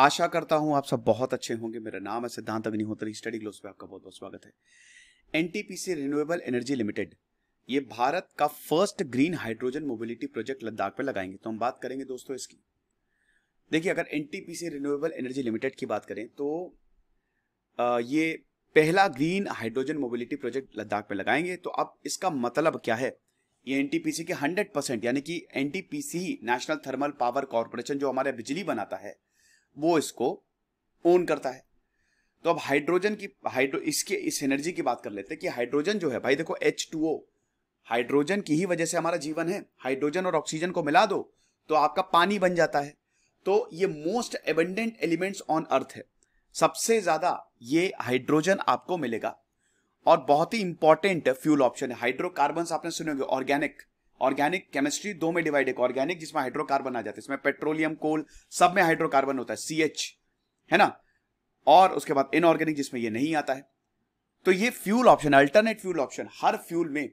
आशा करता हूं आप सब बहुत अच्छे होंगे मेरा नाम है सिद्धांत अग्निहोत्री स्टडी ग्लोस पे आपका बहुत बहुत स्वागत है एनटीपीसी रिन्यूएबल एनर्जी लिमिटेड ये भारत का first green hydrogen mobility project Ladakh पे लगाएंगे तो हम बात करेंगे दोस्तों इसकी देखिए अगर एनटीपीसी रिन्यूएबल एनर्जी लिमिटेड की बात करें तो ये पहला green hydrogen mobility project Ladakh में लगाएंगे तो अब इसका मतलब क्या है ये एनटीपीसी के 100 परसेंट यानी कि NTPC national thermal power corporation जो हमारे बिजली बनाता है वो इसको ओन करता है तो अब हाइड्रोजन की हाइड्रो इसके इस एनर्जी की बात कर लेते हैं कि हाइड्रोजन जो है भाई देखो एच टू ओ हाइड्रोजन की ही वजह से हमारा जीवन है हाइड्रोजन और ऑक्सीजन को मिला दो तो आपका पानी बन जाता है तो ये most abundant elements on earth है सबसे ज्यादा ये हाइड्रोजन आपको मिलेगा और बहुत ही इंपॉर्टेंट फ्यूल ऑप्शन है हाइड्रोकार्बन आपने सुने होंगे ऑर्गेनिक ऑर्गेनिक केमिस्ट्री दो में डिवाइड है ऑर्गेनिक जिसमें हाइड्रोकार्बन आ जाते हैं इसमें पेट्रोलियम कोल सब में हाइड्रोकार्बन होता है सी है ना और उसके बाद इनऑर्गेनिक जिसमें यह नहीं आता है तो ये fuel option alternate fuel option हर फ्यूल में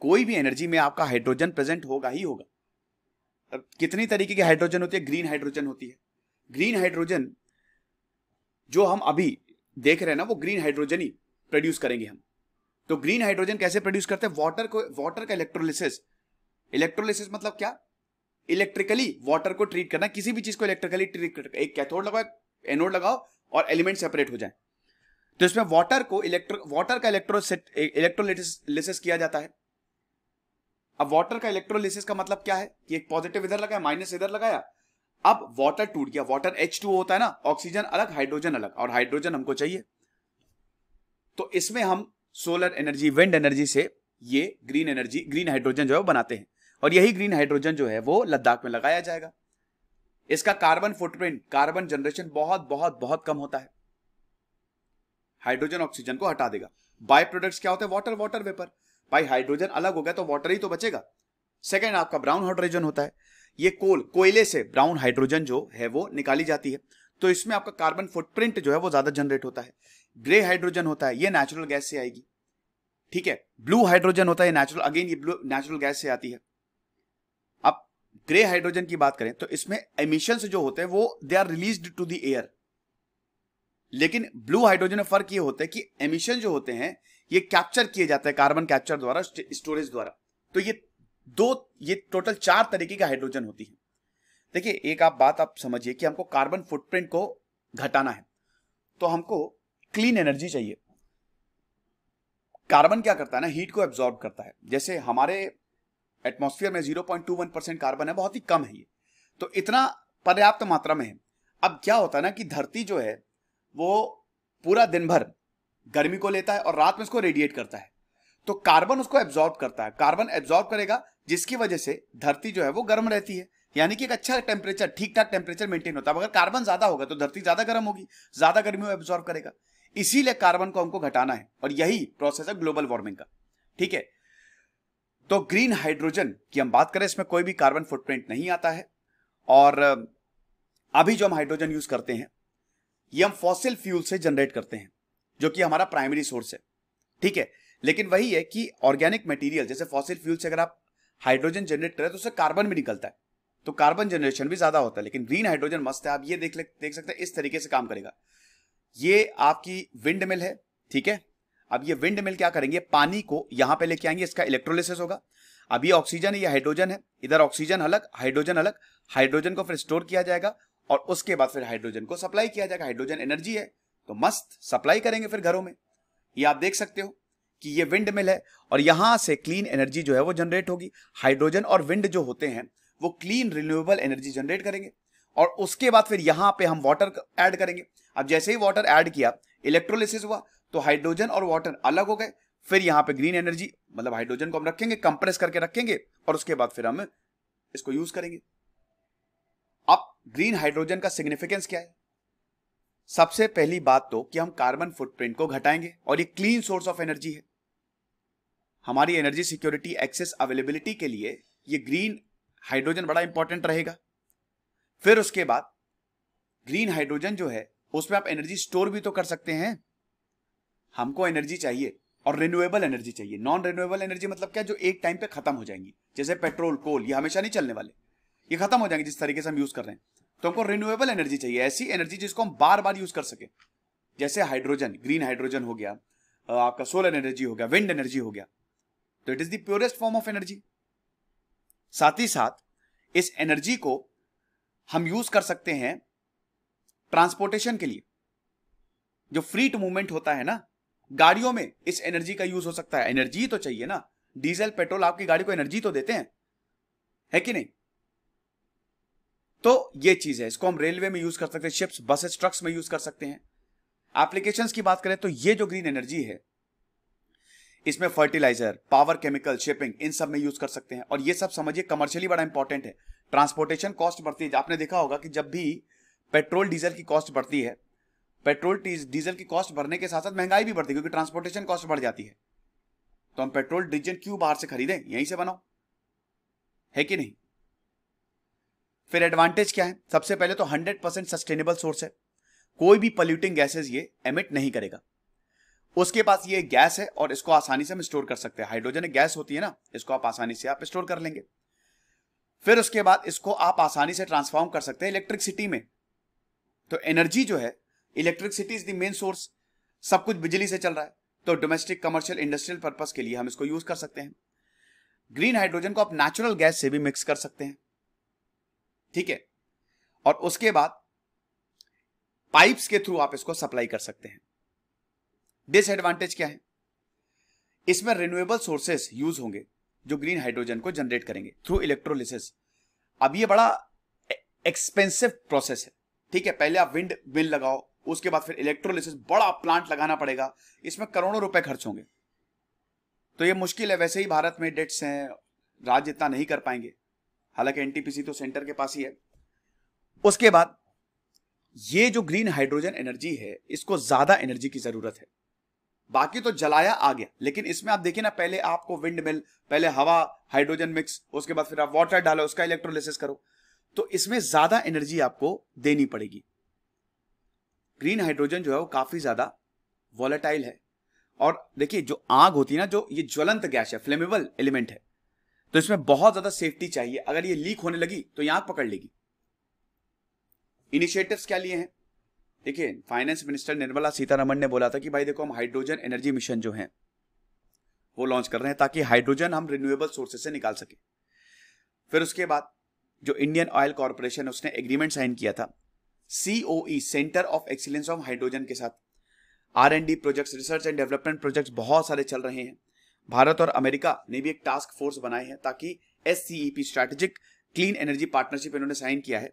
कोई भी एनर्जी में आपका हाइड्रोजन प्रेजेंट होगा ही होगा कितनी तरीके की हाइड्रोजन होती है ग्रीन हाइड्रोजन होती है ग्रीन हाइड्रोजन जो हम अभी देख रहे हैं ना वो ग्रीन हाइड्रोजन ही प्रोड्यूस करेंगे हम तो ग्रीन हाइड्रोजन कैसे प्रोड्यूस करते हैं वाटर को वाटर का इलेक्ट्रोलिसिस इलेक्ट्रोलिसिस मतलब क्या इलेक्ट्रिकली वाटर को ट्रीट करना किसी भी चीज को इलेक्ट्रिकली ट्रीट करना एक कैथोड लगाओ एनोड लगाओ और एलिमेंट सेपरेट हो जाए तो इसमें वाटर को इलेक्ट्रो वाटर का इलेक्ट्रो इलेक्ट्रोलिसिस किया जाता है अब वाटर का इलेक्ट्रोलिसिस का मतलब क्या है कि एक पॉजिटिव इधर लगाया माइनस इधर लगाया अब वाटर टूट गया वाटर एच टू होता है ना ऑक्सीजन अलग हाइड्रोजन अलग और हाइड्रोजन हमको चाहिए तो इसमें हम सोलर एनर्जी विंड एनर्जी से ये ग्रीन एनर्जी ग्रीन हाइड्रोजन जो है बनाते हैं और यही ग्रीन हाइड्रोजन जो है वो लद्दाख में लगाया जाएगा इसका कार्बन फुटप्रिंट कार्बन जनरेशन बहुत बहुत बहुत कम होता है हाइड्रोजन ऑक्सीजन को हटा देगा बाय प्रोडक्ट्स क्या होते हैं वाटर वाटर वेपर भाई हाइड्रोजन अलग हो गया तो वाटर ही तो बचेगा सेकेंड आपका ब्राउन हाइड्रोजन होता है ये कोल कोयले से ब्राउन हाइड्रोजन जो है वो निकाली जाती है तो इसमें आपका कार्बन फुटप्रिंट जो है वो ज्यादा जनरेट होता है ग्रे हाइड्रोजन होता है ये नेचुरल गैस से आएगी ठीक है ब्लू हाइड्रोजन होता है नेचुरल अगेन ये ब्लू नेचुरल गैस से आती है ग्रे हाइड्रोजन की बात करें तो इसमें एमिशन जो होते हैं वो they are release to the air लेकिन ब्लू हाइड्रोजन में फर्क ये होता है कि एमिशन जो होते हैं ये कैप्चर किए जाते हैं कार्बन कैप्चर द्वारा स्टोरेज द्वारा तो ये दो ये टोटल चार तरीके की हाइड्रोजन होती है देखिए एक आप बात आप समझिए कि हमको कार्बन फुटप्रिंट को घटाना है तो हमको क्लीन एनर्जी चाहिए कार्बन क्या करता है ना हीट को एब्जॉर्ब करता है जैसे हमारे एटमोस्फियर में वन परसेंट कार्बन है बहुत ही कम है ये तो इतना पर्याप्त मात्रा में है अब क्या होता है ना कि धरती जो है वो पूरा दिन भर गर्मी को लेता है और रात में उसको रेडिएट करता है तो कार्बन उसको एब्जॉर्ब करता है कार्बन एब्जॉर्ब करेगा जिसकी वजह से धरती जो है वो गर्म रहती है यानी कि एक अच्छा टेम्परेचर ठीक ठाक टेम्परेचर मेंटेन होता है अगर कार्बन ज्यादा होगा तो धरती ज्यादा गर्म होगी ज्यादा गर्मी एब्जॉर्ब करेगा इसीलिए कार्बन को हमको घटाना है और यही प्रोसेस है ग्लोबल वार्मिंग का ठीक है तो ग्रीन हाइड्रोजन की हम बात करें इसमें कोई भी कार्बन फुटप्रिंट नहीं आता है और अभी जो हम हाइड्रोजन यूज करते हैं ये हम फॉसिल फ्यूल से जनरेट करते हैं जो कि हमारा प्राइमरी सोर्स है ठीक है लेकिन वही है कि ऑर्गेनिक मटेरियल जैसे फॉसिल फ्यूल से अगर आप हाइड्रोजन जनरेट करें तो उससे कार्बन भी निकलता है तो कार्बन जनरेशन भी ज्यादा होता है लेकिन ग्रीन हाइड्रोजन मस्त है आप ये देख ले, देख सकते हैं इस तरीके से काम करेगा ये आपकी विंड मिल है ठीक है अब ये विंड मिल क्या करेंगे पानी को यहां पे लेके आएंगे इसका इलेक्ट्रोलिसिस होगा अब ये ऑक्सीजन है या हाइड्रोजन है इधर ऑक्सीजन अलग हाइड्रोजन अलग हाइड्रोजन को फिर स्टोर किया जाएगा और उसके बाद फिर हाइड्रोजन को सप्लाई किया जाएगा हाइड्रोजन एनर्जी है तो मस्त सप्लाई करेंगे फिर घरों में ये आप देख सकते हो कि ये विंड मिल है और यहां से क्लीन एनर्जी जो है वो जनरेट होगी हाइड्रोजन और विंड जो होते हैं वो क्लीन रिन्यूएबल एनर्जी जनरेट करेंगे और उसके बाद फिर यहां पे हम वाटर ऐड करेंगे अब जैसे ही वाटर ऐड किया इलेक्ट्रोलिसिस हुआ तो हाइड्रोजन और वाटर अलग हो गए फिर यहां पे ग्रीन एनर्जी मतलब हाइड्रोजन को हम रखेंगे कंप्रेस करके रखेंगे और उसके बाद फिर हम इसको यूज करेंगे अब ग्रीन हाइड्रोजन का सिग्निफिकेंस क्या है सबसे पहली बात तो कि हम कार्बन फुटप्रिंट को घटाएंगे और ये क्लीन सोर्स ऑफ एनर्जी है हमारी एनर्जी सिक्योरिटी एक्सेस अवेलेबिलिटी के लिए ये ग्रीन हाइड्रोजन बड़ा इंपॉर्टेंट रहेगा फिर उसके बाद ग्रीन हाइड्रोजन जो है उसमें आप एनर्जी स्टोर भी तो कर सकते हैं हमको एनर्जी चाहिए और रिन्यूएबल एनर्जी चाहिए नॉन रिन्यूएबल एनर्जी मतलब क्या जो एक टाइम पे खत्म हो जाएंगी जैसे पेट्रोल कोल ये हमेशा नहीं चलने वाले ये खत्म हो जाएंगे जिस तरीके से हम यूज कर रहे हैं तो हमको रिन्यूएबल एनर्जी चाहिए ऐसी एनर्जी जिसको हम बार बार यूज कर सके जैसे हाइड्रोजन ग्रीन हाइड्रोजन हो गया आपका सोलर एनर्जी हो गया विंड एनर्जी हो गया तो it is the purest form of energy साथ ही साथ इस एनर्जी को हम यूज कर सकते हैं ट्रांसपोर्टेशन के लिए जो फ्रीट मूवमेंट होता है ना गाड़ियों में इस एनर्जी का यूज हो सकता है एनर्जी तो चाहिए ना डीजल पेट्रोल आपकी गाड़ी को एनर्जी तो देते हैं है कि नहीं तो ये चीज है इसको हम रेलवे में यूज कर सकते हैं शिप्स बसेस ट्रक्स में यूज कर सकते हैं एप्लीकेशंस की बात करें तो ये जो ग्रीन एनर्जी है इसमें फर्टिलाइजर पावर केमिकल शिपिंग इन सब में यूज कर सकते हैं और ये सब समझिए कमर्शियली बड़ा इंपॉर्टेंट है ट्रांसपोर्टेशन कॉस्ट बढ़ती है आपने देखा होगा कि जब भी पेट्रोल डीजल की कॉस्ट बढ़ती है पेट्रोल डीजल की कॉस्ट बढ़ने के साथ साथ महंगाई भी बढ़ती है क्योंकि ट्रांसपोर्टेशन कॉस्ट बढ़ जाती है तो हम पेट्रोल डीजल क्यों बाहर से खरीदें यहीं से बनाओ है कि नहीं फिर एडवांटेज क्या है सबसे पहले तो 100 परसेंट सस्टेनेबल सोर्स है कोई भी पॉल्यूटिंग गैसेस ये एमिट नहीं करेगा उसके पास ये गैस है और इसको आसानी से हम स्टोर कर सकते हैं हाइड्रोजन गैस होती है ना इसको आप आसानी से आप स्टोर कर लेंगे फिर उसके बाद इसको आप आसानी से ट्रांसफॉर्म कर सकते हैं इलेक्ट्रिसिटी में तो एनर्जी जो है electricity is the main source सब कुछ बिजली से चल रहा है तो डोमेस्टिक कमर्शियल इंडस्ट्रियल पर्पज के लिए हम इसको यूज कर सकते हैं ग्रीन हाइड्रोजन को आप नेचुरल गैस से भी मिक्स कर सकते हैं ठीक है और उसके बाद पाइप्स के थ्रू आप इसको सप्लाई कर सकते हैं डिसएडवांटेज क्या है इसमें रिन्यूएबल सोर्सेस यूज होंगे जो ग्रीन हाइड्रोजन को जनरेट करेंगे थ्रू इलेक्ट्रोलिसिस अब ये बड़ा एक्सपेंसिव प्रोसेस है ठीक है पहले आप विंड मिल लगाओ उसके बाद फिर इलेक्ट्रोलिसिस बड़ा प्लांट लगाना पड़ेगा इसमें करोड़ों रुपए खर्च होंगे तो ये मुश्किल है वैसे ही भारत में डेट्स हैं राज्य इतना नहीं कर पाएंगे हालांकि एनटीपीसी तो सेंटर के पास ही है उसके बाद ये जो ग्रीन हाइड्रोजन एनर्जी है इसको ज्यादा एनर्जी की जरूरत है बाकी तो जलाया आ गया लेकिन इसमें आप देखिए ना पहले आपको विंड मिल पहले हवा हाइड्रोजन मिक्स उसके बाद फिर आप वाटर डालो उसका इलेक्ट्रोलिसिस करो तो इसमें ज्यादा एनर्जी आपको देनी पड़ेगी ग्रीन हाइड्रोजन जो है वो काफ़ी ज़्यादा वॉलेटाइल है और देखिए जो आग होती है ना जो ये ज्वलंत गैस है फ्लेमेबल एलिमेंट है तो इसमें बहुत ज़्यादा सेफ्टी चाहिए अगर ये लीक होने लगी तो यहां पकड़ लेगी इनिशिएटिव्स क्या लिए हैं देखिए फाइनेंस मिनिस्टर निर्मला सीतारमन ने बोला था कि भाई देखो हम हाइड्रोजन एनर्जी मिशन जो है वो लॉन्च कर रहे हैं ताकि हाइड्रोजन हम रिन्यूएबल सोर्सेस से निकाल सके फिर उसके बाद जो इंडियन ऑयल कॉर्पोरेशन उसने एग्रीमेंट साइन किया था COE centre of excellence of hydrogen के साथ R and D project research and development project बहुत सारे चल रहे हैं भारत और अमेरिका ने भी एक टास्क फोर्स बनाई है ताकि S strategic clean energy partnership इन्होंने साइन किया है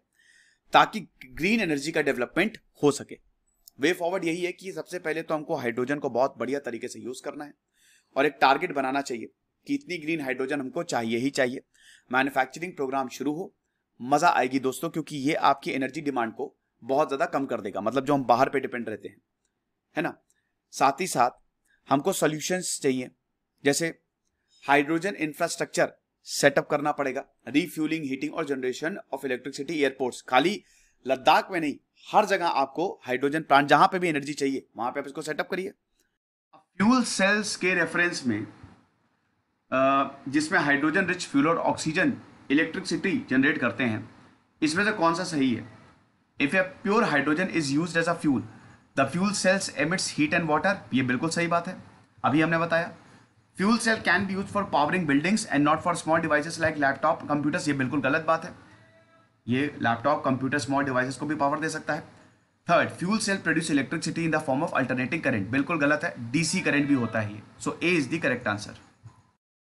ताकि ग्रीन एनर्जी का डेवलपमेंट हो सके वे फॉरवर्ड यही है कि सबसे पहले तो हमको हाइड्रोजन को बहुत बढ़िया तरीके से यूज करना है और एक टारगेट बनाना चाहिए कि इतनी ग्रीन हाइड्रोजन हमको चाहिए ही चाहिए मैन्युफैक्चरिंग प्रोग्राम शुरू हो मजा आएगी दोस्तों क्योंकि ये आपकी एनर्जी डिमांड को बहुत ज़्यादा कम कर देगा मतलब जो हम बाहर पे डिपेंड रहते हैं है ना साथ ही साथ हमको सॉल्यूशंस चाहिए जैसे हाइड्रोजन इंफ्रास्ट्रक्चर सेटअप करना पड़ेगा रिफ्यूलिंग हीटिंग और जनरेशन ऑफ इलेक्ट्रिसिटी एयरपोर्ट्स खाली लद्दाख में नहीं हर जगह आपको हाइड्रोजन प्लांट जहां पे भी एनर्जी चाहिए वहां पे आप इसको सेटअप करिए फ्यूल सेल्स के रेफरेंस में जिसमें हाइड्रोजन रिच फ्यूल और ऑक्सीजन इलेक्ट्रिसिटी जनरेट करते हैं इसमें से कौन सा सही है if a pure hydrogen is use as a fuel the fuel cells emits heat and water ये बिल्कुल सही बात है अभी हमने बताया fuel cell can be use for powering buildings and not for small devices like laptop computers ये बिल्कुल गलत बात है ये लैपटॉप कंप्यूटर स्मॉल डिवाइसेस को भी पावर दे सकता है third fuel cell produce electricity in the form of alternating current बिल्कुल गलत है डीसी करंट भी होता है so A is the correct answer